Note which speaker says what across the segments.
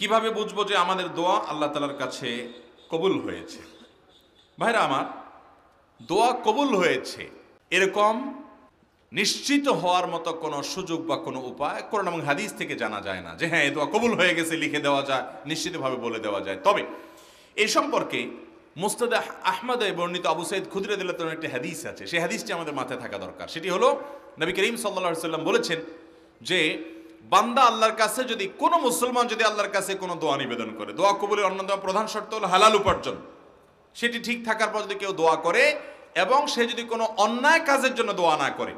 Speaker 1: কিভাবে বুঝবো যে আমাদের দোয়া আল্লাহ তালার কাছে কবুল হয়েছে ভাইরা আমার দোয়া কবুল হয়েছে এরকম নিশ্চিত হওয়ার মতো কোনো সুযোগ বা কোনো উপায় কোরআন এবং হাদিস থেকে জানা যায় না যে হ্যাঁ এ দোয়া কবুল হয়ে গেছে লিখে দেওয়া যায় নিশ্চিতভাবে বলে দেওয়া যায় তবে এ সম্পর্কে মুস্তাদ আহমদে বর্ণিত আবু সৈয়দ খুদরাদিল্লাহ একটি হাদিস আছে সেই হাদিসটি আমাদের মাথায় থাকা দরকার সেটি হলো নবী করিম সাল্লা সাল্লাম বলেছেন যে বান্দা আল্লাহর কাছে যদি কোনো মুসলমান যদি আল্লাহর কাছে কোনো দোয়া নিবেদন করে দোয়া কবুলের অন্যতম প্রধান শর্ত হল হালাল উপার্জন সেটি ঠিক থাকার পর যদি কেউ দোয়া করে এবং সে যদি কোনো অন্যায় কাজের জন্য দোয়া না করে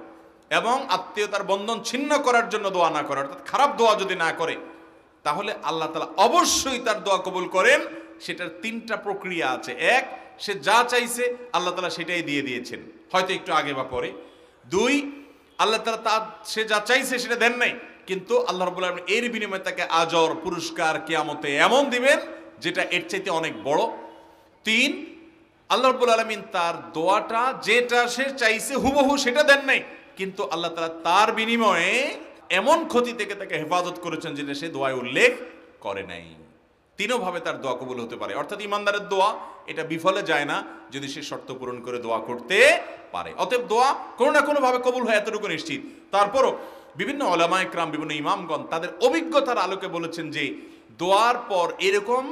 Speaker 1: এবং আত্মীয়তার বন্ধন ছিন্ন করার জন্য দোয়া না করে অর্থাৎ খারাপ দোয়া যদি না করে তাহলে আল্লাহ তালা অবশ্যই তার দোয়া কবুল করেন সেটার তিনটা প্রক্রিয়া আছে এক সে যা চাইছে আল্লাহ তালা সেটাই দিয়ে দিয়েছেন হয়তো একটু আগে বা পরে দুই আল্লাহ তালা তার সে যা চাইছে সেটা দেন নাই কিন্তু আল্লাহ রবুল আলম এর বিনিময়ে তাকে আজর পুরস্কার কেয়ামতে এমন দিবেন যেটা এর চাইতে অনেক বড় তিন আল্লাহ রবুল আলমিন তার দোয়াটা যেটা সে চাইছে হুবহু সেটা দেন নাই কিন্তু আল্লাহ তালা তার বিনিময়ে এমন ক্ষতি থেকে তাকে হেফাজত করেছেন যেটা সে দোয়ায় উল্লেখ করে নাই তিনোভাবে তার দোয়া কবুল হতে পারে অর্থাৎ ইমানদারের দোয়া এটা বিফলে যায় না যদি সে শর্ত পূরণ করে দোয়া করতে পারে অতএব দোয়া কোনো না কোনোভাবে কবুল হয় এতটুকু নিশ্চিত তারপরও বিভিন্ন ওলামায় ক্রাম বিভিন্ন ইমামগণ তাদের অভিজ্ঞতার আলোকে বলেছেন যে দোয়ার পর এরকম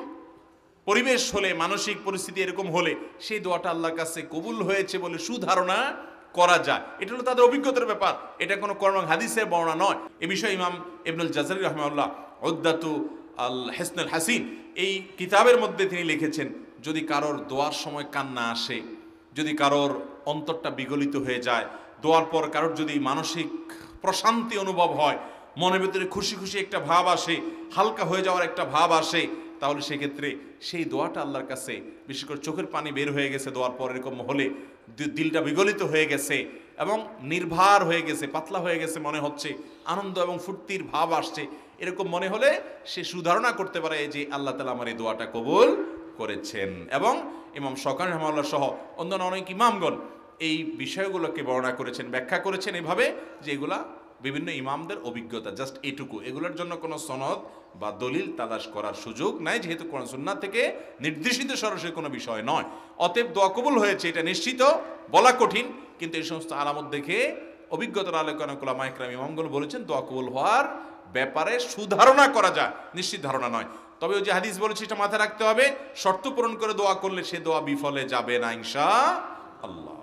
Speaker 1: পরিবেশ হলে মানসিক পরিস্থিতি এরকম হলে সেই দোয়াটা আল্লাহর কাছে কবুল হয়েছে বলে সুধারণা করা যায় এটা হলো তাদের অভিজ্ঞতার ব্যাপার এটা কোনো কর্ম হাদিসের বর্ণনা নয় এ বিষয়ে ইমাম ইবনুল জাজারি রহমাউল্লাহ অদ্দাতু আল হেসনুল হাসিন এই কিতাবের মধ্যে তিনি লিখেছেন যদি কারোর দোয়ার সময় কান্না আসে যদি কারোর অন্তরটা বিগলিত হয়ে যায় দোয়ার পর কারোর যদি মানসিক প্রশান্তি অনুভব হয় মনের ভিতরে খুশি খুশি একটা ভাব আসে হালকা হয়ে যাওয়ার একটা ভাব আসে তাহলে সেক্ষেত্রে সেই দোয়াটা আল্লাহর কাছে বিশেষ করে চোখের পানি বের হয়ে গেছে দোয়ার পর এরকম হলে দিলটা বিগলিত হয়ে গেছে এবং নির্ভার হয়ে গেছে পাতলা হয়ে গেছে মনে হচ্ছে আনন্দ এবং ফুর্তির ভাব আসছে এরকম মনে হলে সে সুধারণা করতে পারে যে আল্লাহ তালা আমার এই দোয়াটা কবুল করেছেন এবং ইমাম সকাল রহমাল্লাহ সহ অন্যান্য অনেক ইমামগণ এই বিষয়গুলোকে বর্ণনা করেছেন ব্যাখ্যা করেছেন এভাবে যে এগুলা বিভিন্ন ইমামদের অভিজ্ঞতা জাস্ট এটুকু এগুলোর জন্য কোনো সনদ বা দলিল তালাশ করার সুযোগ নাই যেহেতু কোন সুন্না থেকে নির্দেশিত সরাসরি কোনো বিষয় নয় অতএব দোয়া কবুল হয়েছে এটা নিশ্চিত বলা কঠিন কিন্তু এই সমস্ত আলামত দেখে অভিজ্ঞতার আলোকনা কোলা মাইক্রাম ইমামগুল বলেছেন দোয়া কবুল হওয়ার ব্যাপারে সুধারণা করা যায় নিশ্চিত ধারণা নয় তবে ওই যে হাদিস বলেছে এটা মাথায় রাখতে হবে শর্ত পূরণ করে দোয়া করলে সে দোয়া বিফলে যাবে না ইংসা আল্লাহ